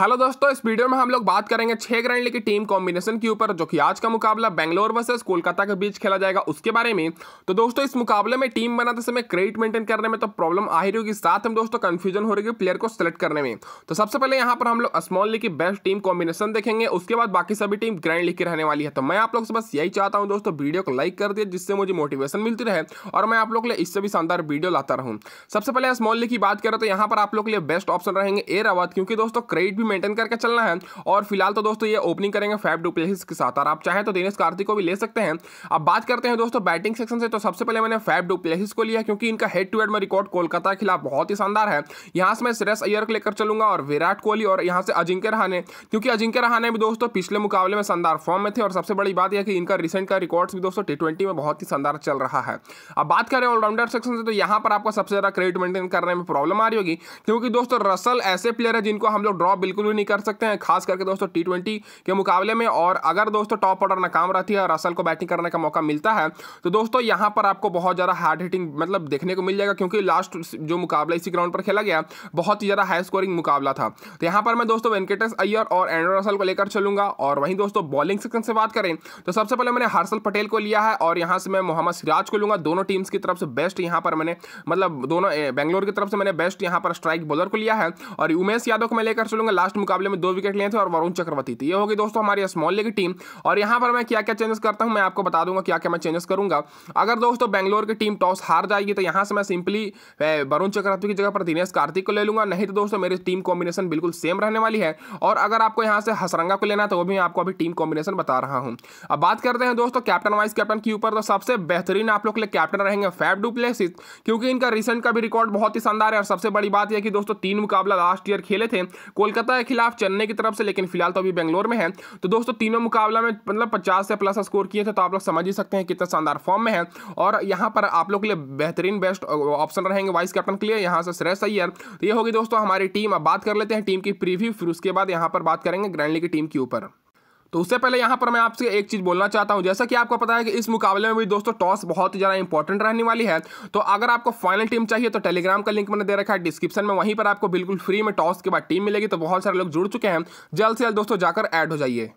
hello दोस्तों इस video में हम लोग बात करेंगे छह ग्रैंड लीग की टीम कॉम्बिनेशन के ऊपर जो कि आज का मुकाबला बेंगलोर वर्सेस कोलकाता के बीच खेला जाएगा उसके बारे में तो दोस्तों इस मुकाबले में टीम बनाते समय क्रेडिट मेंटेन करने में तो प्रॉब्लम आ ही रही होगी साथ में दोस्तों कंफ्यूजन हो रही है प्लेयर को सिलेक्ट करने में तो सबसे पहले यहाँ पर हम लोग स्मॉल लीग की बेस्ट टीम कॉम्बिनेशन देखेंगे उसके बाद बाकी सभी टीम ग्रैंड लीग की रहने वाली है तो मैं आप लोग से बस यही चाहता हूँ दोस्तों वीडियो को लाइक कर दिए जिससे मुझे मोटिवेशन मिलती रहे और मैं आप लोग के लिए इससे भी शानदार वीडियो लाता रहूँ सबसे पहले स्मॉल लीग की बात करें तो यहाँ पर आप लोग के लिए बेस्ट ऑप्शन रहेंगे ए रावत क्योंकि दोस्तों क्रेडिट भी मेंटेन करके चलना है और फिलहाल तो दोस्तों ये ओपनिंग करेंगे फैब डुप्लेसिस के साथ और आप चाहें तो दिनेश कार्तिक को भी ले सकते हैं अब बात करते हैं दोस्तों बैटिंग सेक्शन से तो सबसे पहले मैंने फैब डुप्लेसिस को लिया क्योंकि इनका हेड टू हेड में रिकॉर्ड कोलकाता के खिलाफ बहुत ही शानदार है यहाँ से मैं श्रेस अयर को लेकर चलूंगा और विराट कोहली और यहाँ से अजिंक्य रहाने क्योंकि अजिंक्य रहाने भी दोस्तों पिछले मुकाबले में शानदार फॉर्म में थे और सबसे बड़ी बात यह कि इनका रिसेंट का रिकॉर्ड्स भी दोस्तों टी में बहुत ही शानदार चल रहा है अब बात करें ऑलराउंडर सेक्शन से तो यहाँ पर आपको सबसे ज़्यादा क्रेडिट मेंटेन करने में प्रॉब्लम आ रही होगी क्योंकि दोस्तों रसल ऐसे प्लेयर है जिनको हम लोग ड्रॉप बिल्कुल बिल्कुल भी नहीं कर सकते हैं खास करके दोस्तों टी ट्वेंटी के मुकाबले में और अगर दोस्तों टॉप ऑर्डर नाकाम रहती है और असल को बैटिंग करने का मौका मिलता है तो दोस्तों यहाँ पर आपको बहुत ज़्यादा हार्ड हिटिंग मतलब देखने को मिल जाएगा क्योंकि लास्ट जो मुकाबला इसी ग्राउंड पर खेला गया बहुत ही ज़्यादा हाई स्कोरिंग मुकाबला था तो यहाँ पर मैं दोस्तों वेंकटेश अय्यर और एंड्रो रसल को लेकर चलूंगा और वहीं दोस्तों बॉलिंग सेक्शन से बात करें तो सबसे पहले मैंने हर्षल पटेल को लिया है और यहाँ से मैं मोहम्मद सिराज को लूँगा दोनों टीम्स की तरफ से बेस्ट यहाँ पर मैंने मतलब दोनों बेंगलोर की तरफ से मैंने बेस्ट यहाँ पर स्ट्राइक बॉलर को लिया है और उमेश यादव को मैं लेकर चलूंगा लास्ट मुकाबले में दो विकेट लिए थे और वरुण चक्रवर्ती थे ये होगी दोस्तों हमारी स्मॉल लीग टीम और यहाँ पर मैं क्या क्या चेंजेस करता हूँ मैं आपको बता दूंगा क्या क्या मैं चेंजेस करूंगा अगर दोस्तों बैंगलोर की टीम टॉस हार जाएगी तो यहाँ से मैं सिंपली वरुण चक्रवर्ती की जगह पर दिनेश कार्तिक को ले लूंगा नहीं तो दोस्तों मेरी टीम कॉम्बिनेशन बिल्कुल सेम रहने वाली है और अगर आपको यहाँ से हसरंगा को लेना तो वो भी मैं आपको अभी टीम कॉम्बिनेशन बता रहा हूँ अब बात करते हैं दोस्तों कैप्टन वाइस कैप्टन के ऊपर तो सबसे बेहतरीन आप लोग के लिए कैप्टन रहेंगे फैब डुप्लेसिस क्योंकि इनका रिसेंट का भी रिकॉर्ड बहुत ही शानदार है और सबसे बड़ी बात यह कि दोस्तों तीन मुकाबला लास्ट ईयर खेले थे कोलकाता सकता है खिलाफ चेन्नई की तरफ से लेकिन फिलहाल तो अभी बेंगलोर में है तो दोस्तों तीनों मुकाबला में मतलब पचास से प्लस स्कोर किए थे तो आप लोग समझ ही सकते हैं कितना शानदार फॉर्म में है और यहाँ पर आप लोग के लिए बेहतरीन बेस्ट ऑप्शन रहेंगे वाइस कैप्टन के लिए यहाँ से श्रेयस अय्यर तो ये होगी दोस्तों हमारी टीम अब बात कर लेते हैं टीम की प्रीव्यू फिर उसके बाद यहाँ पर बात करेंगे ग्रैंडली की टीम के ऊपर तो उससे पहले यहाँ पर मैं आपसे एक चीज़ बोलना चाहता हूँ जैसा कि आपको पता है कि इस मुकाबले में भी दोस्तों टॉस बहुत ही ज़्यादा इंपॉर्टेंट रहने वाली है तो अगर आपको फाइनल टीम चाहिए तो टेलीग्राम का लिंक मैंने दे रखा है डिस्क्रिप्शन में वहीं पर आपको बिल्कुल फ्री में टॉस के बाद टीम मिलेगी तो बहुत सारे लोग जुड़ चुके हैं जल्द से जल्द दोस्तों जाकर ऐड हो जाइए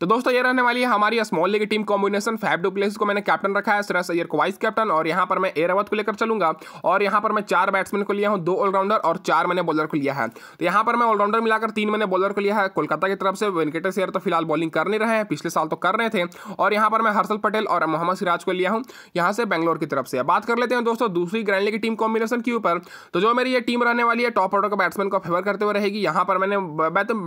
तो दोस्तों ये रहने वाली है हमारी small league team combination Faf du Plessis को मैंने कैप्टन रखा है श्रेयस अयर को वाइस कैप्टन और यहाँ पर मैं एरावत को लेकर चलूंगा और यहाँ पर मैं चार बैट्समैन को लिया हूँ दो ऑलराउंडर और चार मैंने बॉलर को लिया है तो यहाँ पर मैं ऑलराउंडर मिलाकर तीन मैंने बॉलर को लिया है कोलकाता की तरफ से वेंकटेश अयर तो फिलहाल बॉलिंग कर नहीं रहे हैं पिछले साल तो कर रहे थे और यहाँ पर मैं हर्षल पटेल और मोहम्मद सिराज को लिया हूँ यहाँ से बैंगलोर की तरफ से बात कर लेते हैं दोस्तों दूसरी ग्रैंड लीग टीम कॉम्बिनेशन के ऊपर तो जो मेरी ये टीम रहने वाली है टॉप ऑर्डर का बैट्समैन को फेवर करते हुए रहेगी यहाँ पर मैंने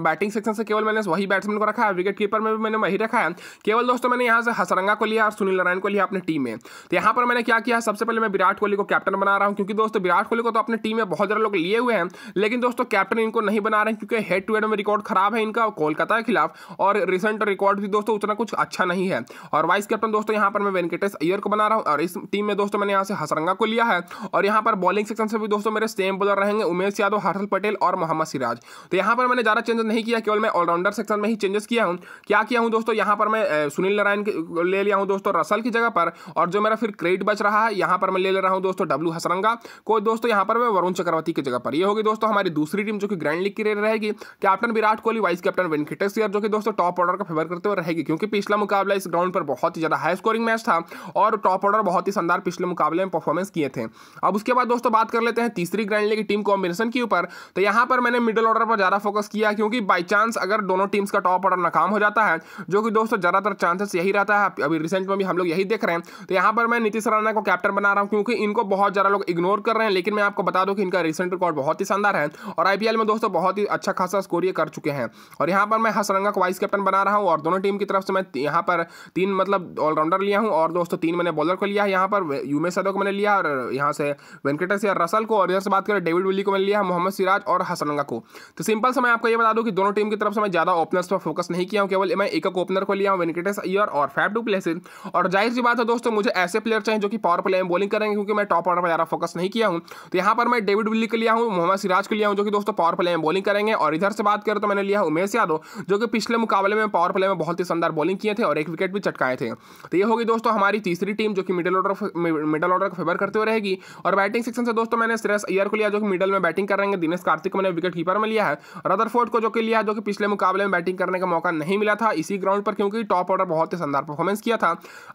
बैटिंग सेक्शन से केवल मैंने वही बैट्समैन को रखा है विकेट कीपर में मैंने वही रखा है केवल दोस्तों मैंने यहाँ से हसरंगा को लिया और सुनील नारायण को लिया अपने टीम में तो यहाँ पर मैंने क्या किया सबसे पहले मैं विराट कोहली को कैप्टन बना रहा हूँ क्योंकि दोस्तों विराट कोहली को तो अपने टीम में बहुत ज़्यादा लोग लिए हुए हैं लेकिन दोस्तों कैप्टन इनको नहीं बना रहे क्योंकि हेड टू हेड में रिकॉर्ड खराब है इनका कोलकाता के खिलाफ और रिसेंट रिकॉर्ड भी दोस्तों उतना कुछ अच्छा नहीं है और वाइस कैप्टन दोस्तों यहाँ पर मैं वेंकटेश अय्यर को बना रहा हूँ और इस टीम में दोस्तों मैंने यहाँ से हसरंगा को लिया है और यहाँ पर बॉलिंग सेक्शन से भी दोस्तों मेरे सेम बॉलर रहेंगे उमेश यादव हर्षल पटेल और मोहम्मद सिराज तो यहाँ पर मैंने ज़्यादा चेंजेस नहीं किया केवल मैं ऑलराउंडर सेक्शन में ही चेंजेस किया हूँ क्या किया हूँ दोस्तों यहाँ पर मैं सुनील नारायण ले लिया हूँ दोस्तों रसल की जगह पर और जो मेरा फिर क्रेडिट बच रहा है यहाँ पर मैं ले ले रहा हूँ दोस्तों डब्ल्यू हसरंगा को दोस्तों यहाँ पर मैं वरुण चक्रवर्ती की जगह पर ये होगी दोस्तों हमारी दूसरी टीम जो कि ग्रैंड लीग की रहेगी captain Virat Kohli vice captain Venkateshwar जो कि दोस्तों टॉप ऑर्डर का फेवर करते हुए रहेगी क्योंकि पिछला मुकाबला इस ग्राउंड पर बहुत ही ज़्यादा हाई स्कोरिंग मैच था और टॉप ऑर्डर बहुत ही शानदार पिछले मुकाबले में परफॉर्मेंस किए थे अब उसके बाद दोस्तों बात कर लेते हैं तीसरी ग्रैंड लीग टीम कॉम्बिनेशन के ऊपर तो यहाँ पर मैंने मिडिल ऑर्डर पर ज़्यादा फोकस किया क्योंकि बाई चांस अगर दोनों टीम्स का टॉप ऑर्डर नाकाम हो जाता है जो कि दोस्तों ज़्यादातर चांसेस यही रहता है अभी रिसेंट में भी हम लोग यही देख रहे हैं तो यहाँ पर मैं नीतीश राणा को कैप्टन बना रहा हूँ क्योंकि इनको बहुत ज़्यादा लोग इग्नोर कर रहे हैं लेकिन मैं आपको बता दूँ कि इनका रिसेंट रिकॉर्ड बहुत ही शानदार है और आई में दोस्तों बहुत ही अच्छा खासा स्कोर ये कर चुके हैं और यहाँ पर मैं हसरंगा को वाइस कैप्टन बना रहा हूँ और दोनों टीम की तरफ से मैं यहाँ पर तीन मतलब ऑलराउंडर लिया हूँ और दोस्तों तीन मैंने बॉलर को लिया है यहाँ पर यूमेश यादव को मैंने लिया और यहाँ से वेंकटेश या रसल को और इधर से बात करें डेविड विली को मैंने लिया मोहम्मद सिराज और हसरंगा को तो सिंपल से मैं आपको ये बता दूँ कि दोनों टीम की तरफ से मैं ज़्यादा ओपनर्स पर फोकस नहीं किया हूँ केवल मैं एकक ओपनर को लिया हूँ वेंकटेश अयर और फैब डू प्लेसिन और जाहिर सी बात है दोस्तों मुझे ऐसे प्लेयर चाहिए जो कि पावर प्ले में बॉलिंग करेंगे क्योंकि मैं टॉप ऑर्डर पर ज़्यादा फोकस नहीं किया हूँ तो यहाँ पर मैं डेविड विली के लिया हूँ मोहम्मद सिराज के लिया हूँ जो कि दोस्तों पावर प्ले में बॉलिंग करेंगे और इधर से बात करें तो मैंने लिया उमेश यादव जो कि पिछले मुकाबले में पावर प्ले में बहुत ही शानदार बॉलिंग किए थे और एक विकेट भी चटकाए थे तो ये होगी दोस्तों हमारी तीसरी टीम जो कि मिडिल ऑर्डर मिडिल ऑर्डर का फेवर करते हुए रहेगी और बैटिंग सेक्शन से दोस्तों मैंने श्रेस अयर को लिया जो कि मिडिल में बैटिंग कर रहे हैं दिनेश कार्तिक मैंने विकेट कीपर में लिया है रदरफोर्ड को जो कि लिया जो कि पिछले मुकाबले में बैटिंग करने का मौका नहीं मिला था इसी ग्राउंड पर क्योंकि टॉप ऑर्डर बहुत ही शानदार परफॉर्मेंस किया था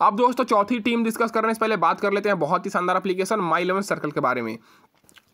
अब दोस्तों चौथी टीम डिस्कस करने से पहले बात कर लेते हैं बहुत ही शानदार एप्लीकेशन माई इलेवन सर्कल के बारे में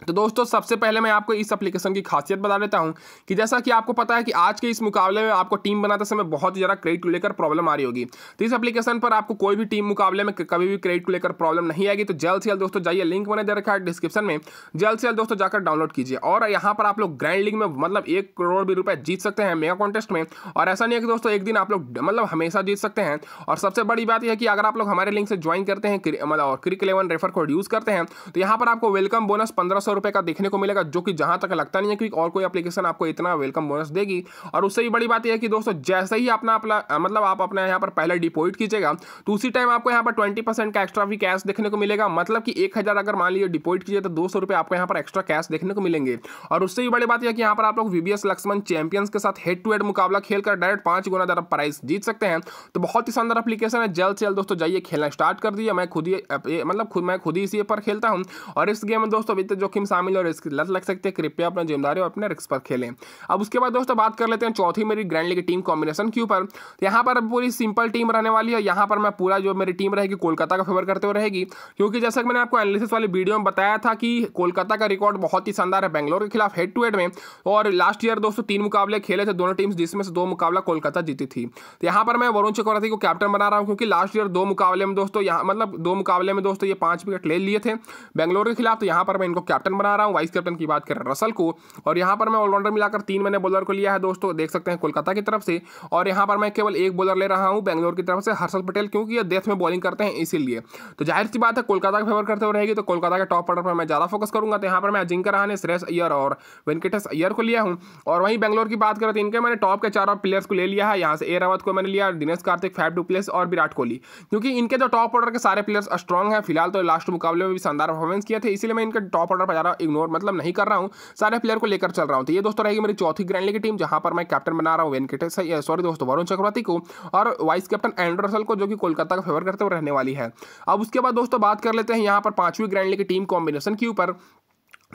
तो दोस्तों सबसे पहले मैं आपको इस एप्लीकेशन की खासियत बता देता हूँ कि जैसा कि आपको पता है कि आज के इस मुकाबले में आपको टीम बनाते समय बहुत ज़्यादा क्रेडिट को लेकर प्रॉब्लम आ रही होगी तो इस एप्लीकेशन पर आपको कोई भी टीम मुकाबले में कभी भी क्रेडिट को लेकर प्रॉब्लम नहीं आएगी तो जल्द से जल्द दोस्तों जाइए लिंक मैंने दे रखा है डिस्क्रिप्शन में जल्द से जल्द दोस्तों जाकर डाउनलोड कीजिए और यहाँ पर आप लोग ग्रैंड लीग में मतलब एक करोड़ भी रुपये जीत सकते हैं मेगा कॉन्टेस्ट में और ऐसा नहीं है कि दोस्तों एक दिन आप लोग मतलब हमेशा जीत सकते हैं और सबसे बड़ी बात यह है कि अगर आप लोग हमारे लिंक से ज्वाइन करते हैं मतलब और crick eleven refer code use करते हैं तो यहाँ पर आपको वेलकम बोनस पंद्रह सौ रुपये का देखने को मिलेगा जो कि जहां तक लगता नहीं है क्योंकि और कोई एप्लीकेशन आपको इतना वेलकम बोनस देगी और उससे भी बड़ी बात यह है कि दोस्तों जैसे ही अपना अपना मतलब आप अपना यहाँ पर पहले डिपोजिट कीजिएगा तो उसी टाइम आपको यहाँ पर ट्वेंटी का एक्स्ट्रा भी कैश देखने को मिलेगा मतलब कि एक अगर मान लीजिए डिपोजिट कीजिए तो दो आपको यहाँ पर एक्स्ट्रा कैश देखने को मिलेंगे और उससे भी बड़ी बात यह कि यहाँ पर आप लोग वीबीएस लक्ष्मण चैंपियंस के साथ हेड टू हेड मुकाबला खेलकर डायरेक्ट पांच गुना ज़्यादा प्राइस जीत सकते हैं तो बहुत ही शानदार एप्लीकेशन है जल्द से जल्द दोस्तों जाइए खेलना स्टार्ट कर दिए मैं खुद ही मतलब खुद मैं खुद ही इसी पर खेलता हूं और इस गेम में दोस्तों अभी तक जो जोखिम शामिल और इसकी लत लग सकती है कृपया अपना जिम्मेदारी और अपने रिक्स पर खेलें अब उसके बाद दोस्तों बात कर लेते हैं चौथी मेरी ग्रैंड लीग टीम कॉम्बिनेशन के ऊपर यहाँ पर पूरी सिंपल टीम रहने वाली है यहाँ पर मैं पूरा जो मेरी टीम रहेगी कोलकाता का फेवर करते हुए रहेगी क्योंकि जैसा कि मैंने आपको एनालिसिस वाली वीडियो में बताया था कि कोलकाता का रिकॉर्ड बहुत ही शानदार है बैंगलोर के खिलाफ हेड टू हेड में और लास्ट ईयर दोस्तों तीन मुकाबले खेले थे दोनों टीम्स जिसमें से दो मुकाबला कोलकाता जीती थी तो यहाँ पर मैं वरुण चक्रवर्ती को कैप्टन बना रहा हूँ क्योंकि लास्ट ईयर दो मुकाबले में दोस्तों यहाँ मतलब दो मुकाबले में दोस्तों ये पाँच विकेट ले लिए थे बैंगलोर के खिलाफ तो यहाँ पर मैं इनको कैप्टन कैप्टन बना रहा हूँ वाइस कैप्टन की बात करें रसल को और यहाँ पर मैं ऑलराउंडर मिलाकर तीन मैंने बॉलर को लिया है दोस्तों देख सकते हैं कोलकाता की तरफ से और यहाँ पर मैं केवल एक बॉलर ले रहा हूँ बैंगलोर की तरफ से हर्षल पटेल क्योंकि ये डेथ में बॉलिंग करते हैं इसीलिए तो जाहिर सी बात है कोलकाता का फेवर करते हुए रहेगी तो कोलकाता के टॉप ऑर्डर पर मैं ज़्यादा फोकस करूँगा तो यहाँ पर मैं अजिंक्य ने श्रेयस अयर और वेंकटेश अयर को लिया हूँ और वहीं बैंगलोर की बात करें तो इनके मैंने टॉप के और प्लेयर्स को ले लिया है यहाँ से ए रावत को मैंने लिया Dinesh Karthik Faf du Plessis और विराट कोहली क्योंकि इनके जो टॉप ऑर्डर के सारे प्लेयर्स स्ट्रॉग हैं फिलहाल तो लास्ट मुकाबले में भी शानदार परफॉर्मेंस किए थे इसीलिए मैं इनके टॉप ऑर्डर पर बजा रहा हूँ इग्नोर मतलब नहीं कर रहा हूँ सारे प्लेयर को लेकर चल रहा हूँ तो ये दोस्तों रहेगी मेरी चौथी ग्रैंड लीग टीम जहाँ पर मैं कैप्टन बना रहा हूँ वेंकटेश सॉरी दोस्तों वरुण चक्रवर्ती को और वाइस कैप्टन एंडरसल को जो कि कोलकाता का फेवर करते हुए रहने वाली है अब उसके बाद दोस्तों बात कर लेते हैं यहाँ पर पांचवी ग्रैंड लीग टीम कॉम्बिनेशन के ऊपर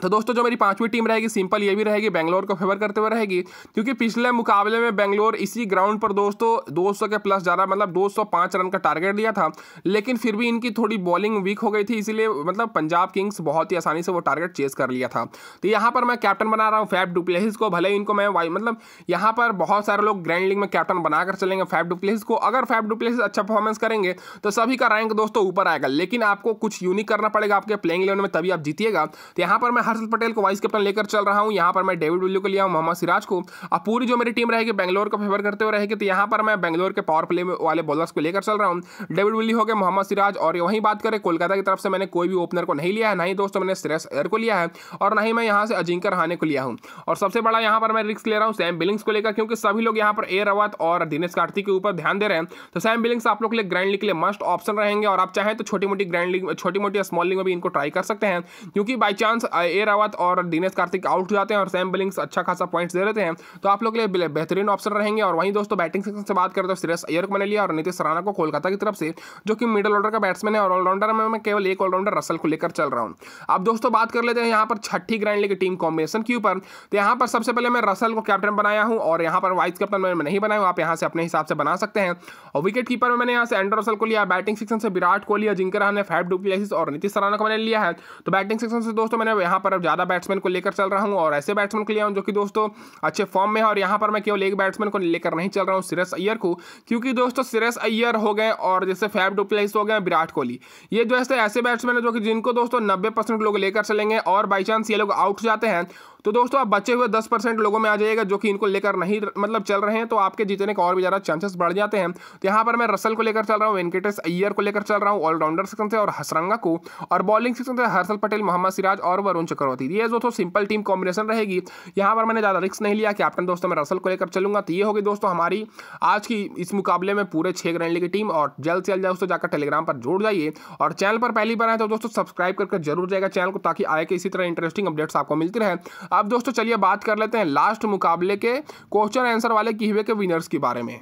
तो दोस्तों जो मेरी पांचवी टीम रहेगी सिंपल ये भी रहेगी बैंगलोर को फेवर करते हुए रहेगी क्योंकि पिछले मुकाबले में बैंगलोर इसी ग्राउंड पर दोस्तों 200 के प्लस जा रहा मतलब 205 रन का टारगेट दिया था लेकिन फिर भी इनकी थोड़ी बॉलिंग वीक हो गई थी इसीलिए मतलब पंजाब किंग्स बहुत ही आसानी से वो टारगेट चेस कर लिया था तो यहाँ पर मैं कैप्टन बना रहा हूँ फैफ डुप्लेस को भले इनको मैं वाई मतलब यहाँ पर बहुत सारे लोग ग्रैंड लीग में कैप्टन बनाकर चलेंगे फैफ डुप्लेस को अगर फैफ डुप्लेस अच्छा परफॉर्मेंस करेंगे तो सभी का रैंक दोस्तों ऊपर आएगा लेकिन आपको कुछ यूनिक करना पड़ेगा आपके प्लेइंग इलेवन में तभी आप जीतिएगा तो यहाँ पर मैं हर्षल पटेल को वाइस कैप्टन लेकर चल रहा हूँ यहाँ पर मैं डेविड विल्यू को लिया हूँ मोहम्मद सिराज को अब पूरी जो मेरी टीम रहेगी बैंगलोर का फेवर करते हुए रहेगी तो यहाँ पर मैं बैंगलोर के पावर प्ले वाले बॉलर्स को लेकर चल रहा हूँ डेविड विल्यू हो गए मोहम्मद सिराज और वहीं बात करें कोलकाता की तरफ से मैंने कोई भी ओपनर को नहीं लिया है ना ही दोस्तों मैंने श्रेयस एयर को लिया है और ना ही मैं यहाँ से अजिंक्य रहाने को लिया हूँ और सबसे बड़ा यहाँ पर मैं रिस्क ले रहा हूँ सैम बिलिंग्स को लेकर क्योंकि सभी लोग यहाँ पर ए रवत और दिनेश कार्तिक के ऊपर ध्यान दे रहे हैं तो सैम बिलिंग्स आप लोग के लिए ग्रैंड लीग के लिए मस्ट ऑप्शन रहेंगे और आप चाहें तो छोटी मोटी ग्रैंड लीग छोटी मोटी स्मॉल लीग में भी इनको ट्राई कर सकते हैं क्योंकि बाई चांस ए रावत और दिनेश कार्तिक आउट हो जाते हैं और सैम बिलिंग्स अच्छा खासा पॉइंट्स दे रहते हैं तो आप लोग के लिए बेहतरीन ऑप्शन रहेंगे और वहीं दोस्तों बैटिंग सेक्शन से बात करें तो श्रेयस अयर को मैंने लिया और नीतीश राणा को कोलकाता की तरफ से जो कि मिडल ऑर्डर का बैट्समैन है और ऑलराउंडर में मैं केवल एक ऑलराउंडर रसल को लेकर चल रहा हूँ अब दोस्तों बात कर लेते हैं यहाँ पर छठी ग्रैंड लीग टीम कॉम्बिनेशन के ऊपर तो यहाँ पर सबसे पहले मैं रसल को कैप्टन बनाया हूँ और यहाँ पर वाइस कैप्टन मैंने नहीं बनाया हूँ आप यहाँ से अपने हिसाब से बना सकते हैं और विकेट कीपर में मैंने यहाँ से एंडर रसल को लिया बैटिंग सेक्शन से विराट कोहली जिंकर ने फाइव डुप्लेसिस और नीतीश राणा को मैंने लिया है तो बैटिंग सेक्शन से दोस्तों मैंने यहाँ यहाँ पर अब ज़्यादा बैट्समैन को लेकर चल रहा हूँ और ऐसे बैट्समैन को लिया हूँ जो कि दोस्तों अच्छे फॉर्म में है और यहाँ पर मैं केवल एक बैट्समैन को लेकर नहीं चल रहा हूँ सिरस अय्यर को क्योंकि दोस्तों सिरस अय्यर हो गए और जैसे फैब डुप्लेस हो गए विराट कोहली ये जो ऐसे ऐसे बैट्समैन है जो कि जिनको दोस्तों नब्बे लोग लेकर चलेंगे और बाई चांस ये लोग आउट जाते हैं तो दोस्तों आप बचे हुए दस परसेंट लोगों में आ जाइएगा जो कि इनको लेकर नहीं मतलब चल रहे हैं तो आपके जीतने का और भी ज़्यादा चांसेस बढ़ जाते हैं तो यहाँ पर मैं रसल को लेकर चल रहा हूँ वेंकटेश अय्यर को लेकर चल रहा हूँ ऑलराउंडर सेक्शन से और हसरंगा को और बॉलिंग सेक्शन से हर्षल पटेल मोहम्मद सिराज और वरुण चक्रवर्ती तो ये दोस्तों सिंपल टीम कॉम्बिनेशन रहेगी यहाँ पर मैंने ज़्यादा रिस्क नहीं लिया कैप्टन दोस्तों मैं रसल को लेकर चलूंगा तो ये होगी दोस्तों हमारी आज की इस मुकाबले में पूरे छः ग्रैंड लीग की टीम और जल्द से जल्द दोस्तों जाकर टेलीग्राम पर जुड़ जाइए और चैनल पर पहली बार आए तो दोस्तों सब्सक्राइब करके जरूर जाएगा चैनल को ताकि आए के इसी तरह इंटरेस्टिंग अपडेट्स आपको मिलती रहे अब दोस्तों चलिए बात कर लेते हैं लास्ट मुकाबले के क्वेश्चन आंसर वाले कीवे के विनर्स के बारे में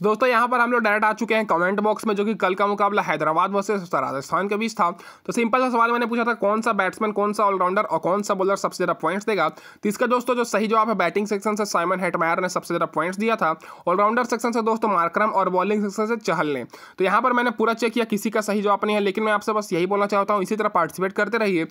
तो दोस्तों यहाँ पर हम लोग डायरेक्ट आ चुके हैं कमेंट बॉक्स में जो कि कल का मुकाबला हैदराबाद वर्सेस राजस्थान के बीच था तो सिंपल सा सवाल मैंने पूछा था कौन सा बैट्समैन कौन सा ऑलराउंडर और कौन सा बॉलर सबसे ज़्यादा पॉइंट्स देगा तो इसका दोस्तों जो सही जवाब है बैटिंग सेक्शन से साइमन हेटमायर ने सबसे ज़्यादा पॉइंट्स दिया था ऑलराउंडर सेक्शन से दोस्तों मार्क्रम और बॉलिंग सेक्शन से चहल ने तो यहाँ पर मैंने पूरा चेक किया किसी का सही जवाब नहीं है लेकिन मैं आपसे बस यही बोलना चाहता हूँ इसी तरह पार्टिसिपेट करते रहिए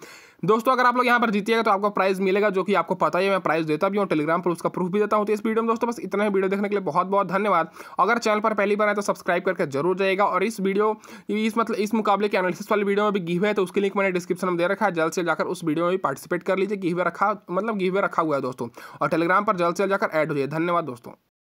दोस्तों अगर आप लोग यहाँ पर जीतिएगा तो आपको प्राइज मिलेगा जो कि आपको पता ही मैं प्राइज देता भी हूँ टेलीग्राम पर उसका प्रूफ भी देता हूँ तो इस वीडियो में दोस्तों बस इतना ही वीडियो देखने के लिए बहुत बहुत धन्यवाद अगर चैनल पर पहली बार है तो सब्सक्राइब करके जरूर जाएगा और इस वीडियो इस मतलब इस मुकाबले के एनालिसिस वाली वीडियो में भी गिवे है तो उसकी लिंक मैंने डिस्क्रिप्शन में दे रखा है जल्द से जाकर उस वीडियो में भी पार्टिसिपेट कर लीजिए गिवे रखा मतलब गिवे रखा हुआ है दोस्तों और टेलीग्राम पर जल्द से जल्द जाकर ऐड हो जाए धन्यवाद दोस्तों